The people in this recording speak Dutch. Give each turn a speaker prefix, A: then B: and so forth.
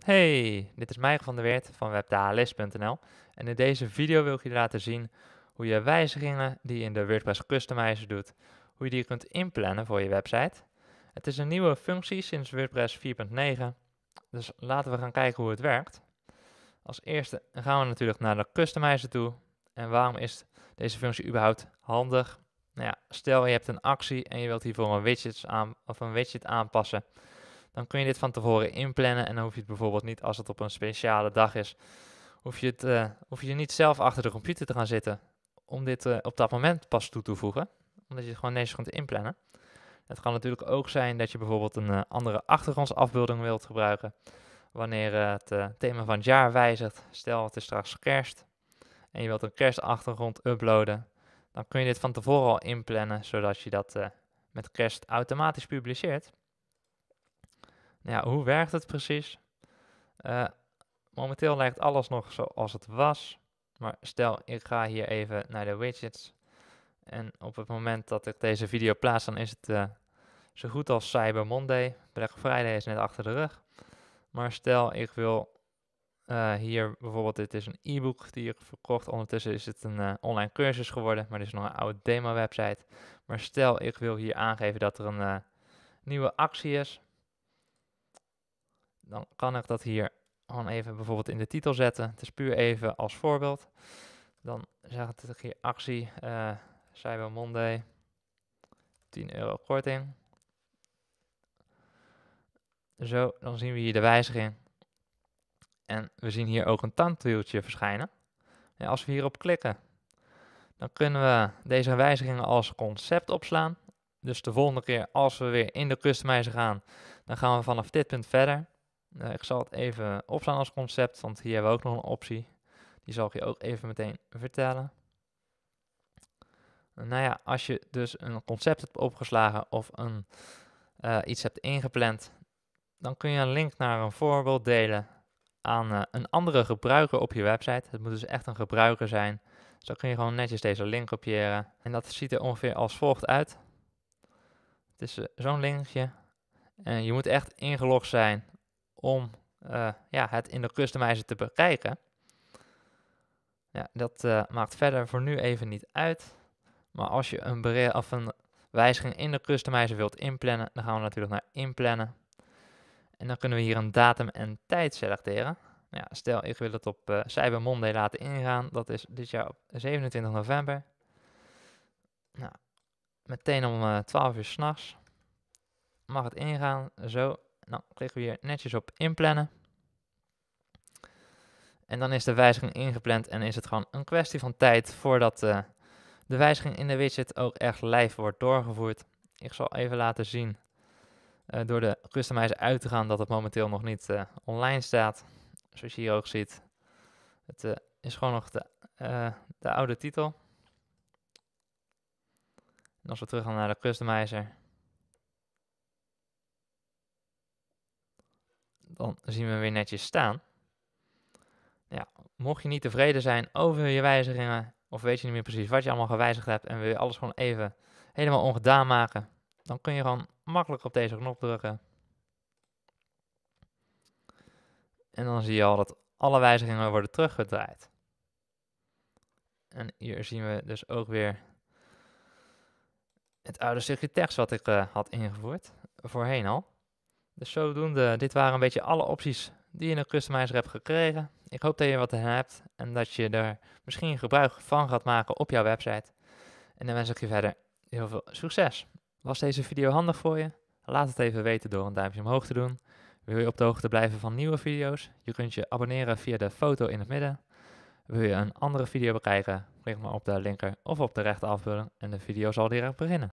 A: Hey, dit is Meijer van der Weert van webdals.nl en in deze video wil ik je laten zien hoe je wijzigingen die je in de WordPress Customizer doet, hoe je die kunt inplannen voor je website. Het is een nieuwe functie sinds WordPress 4.9, dus laten we gaan kijken hoe het werkt. Als eerste gaan we natuurlijk naar de Customizer toe. En waarom is deze functie überhaupt handig? Nou ja, stel je hebt een actie en je wilt hiervoor een, aan, of een widget aanpassen dan kun je dit van tevoren inplannen. En dan hoef je het bijvoorbeeld niet, als het op een speciale dag is, hoef je, het, eh, hoef je niet zelf achter de computer te gaan zitten om dit eh, op dat moment pas toe te voegen. Omdat je het gewoon netjes kunt inplannen. Het kan natuurlijk ook zijn dat je bijvoorbeeld een uh, andere achtergrondsafbeelding wilt gebruiken. Wanneer het thema van het jaar wijzigt. Stel, het is straks kerst. En je wilt een kerstachtergrond uploaden. Dan kun je dit van tevoren al inplannen, zodat je dat met kerst automatisch publiceert. Nou ja, hoe werkt het precies? Eh, momenteel lijkt alles nog zoals het was. Maar stel, ik ga hier even naar de widgets. En op het moment dat ik deze video plaats, dan is het eh, zo goed als Cyber Monday. Black Friday is net achter de rug. Maar stel, ik wil eh, hier bijvoorbeeld, dit is een e-book die ik verkocht. Ondertussen is het een online cursus geworden, maar dit is nog een oude demo website. Maar stel, ik wil hier aangeven dat er een nieuwe actie is dan kan ik dat hier gewoon even bijvoorbeeld in de titel zetten. Het is puur even als voorbeeld. Dan zeg ik hier actie uh, Cyber Monday, 10 euro korting. Zo, dan zien we hier de wijziging. En we zien hier ook een tandwieltje verschijnen. als we hierop klikken, dan kunnen we deze wijzigingen als concept opslaan. Dus de volgende keer als we weer in de customizer gaan, dan gaan we vanaf dit punt verder. Eh, ik zal het even opslaan als concept, want hier hebben we ook nog een optie. Die zal ik je ook even meteen vertellen. Nou ja, als je dus een concept hebt opgeslagen of een, eh, iets hebt ingepland, dan kun je een link naar een voorbeeld delen aan eh, een andere gebruiker op je website. Het moet dus echt een gebruiker zijn. Dus dan kun je gewoon netjes deze link kopiëren. En dat ziet er ongeveer als volgt uit. Het is zo'n linkje. En je moet echt ingelogd zijn om eh, ja, het in de customizer te bekijken. Ja, dat eh, maakt verder voor nu even niet uit. Maar als je een, een wijziging in de customizer wilt inplannen, dan gaan we natuurlijk naar inplannen. En dan kunnen we hier een datum en tijd selecteren. Nou stel, ik wil het op uh, Cyber Monday laten ingaan. Dat is dit jaar op 27 november. Nou, meteen om 12 uur s'nachts mag het ingaan. Zo, nou, klikken we hier netjes op inplannen. En dan is de wijziging ingepland en is het gewoon een kwestie van tijd voordat eh, de wijziging in de widget ook echt live wordt doorgevoerd. Ik zal even laten zien eh, door de customizer uit te gaan dat het momenteel nog niet eh, online staat. Zoals je hier ook ziet. Het is gewoon nog de, de oude titel. En als we terug gaan naar de customizer, dan zien we hem weer netjes staan. mocht je niet tevreden zijn over je wijzigingen, of weet je niet meer precies wat je allemaal gewijzigd hebt en wil je alles gewoon even helemaal ongedaan maken, dan kun je gewoon makkelijk op deze knop drukken. En dan zie je al dat alle wijzigingen worden teruggedraaid. En hier zien we dus ook weer het oude stukje tekst wat ik eh, had ingevoerd, voorheen al. Dus zodoende, dit waren een beetje alle opties die je in een customizer hebt gekregen. Ik hoop dat je wat aan hebt en dat je er misschien gebruik van gaat maken op jouw website. En dan wens ik je verder heel veel succes. Was deze video handig voor je? Laat het even weten door een duimpje omhoog te doen. Wil je op de hoogte blijven van nieuwe video's? Je kunt je abonneren via de foto in het midden. Wil je een andere video bekijken? Klik maar op de linker of op de rechter afbeelding en de video zal direct beginnen.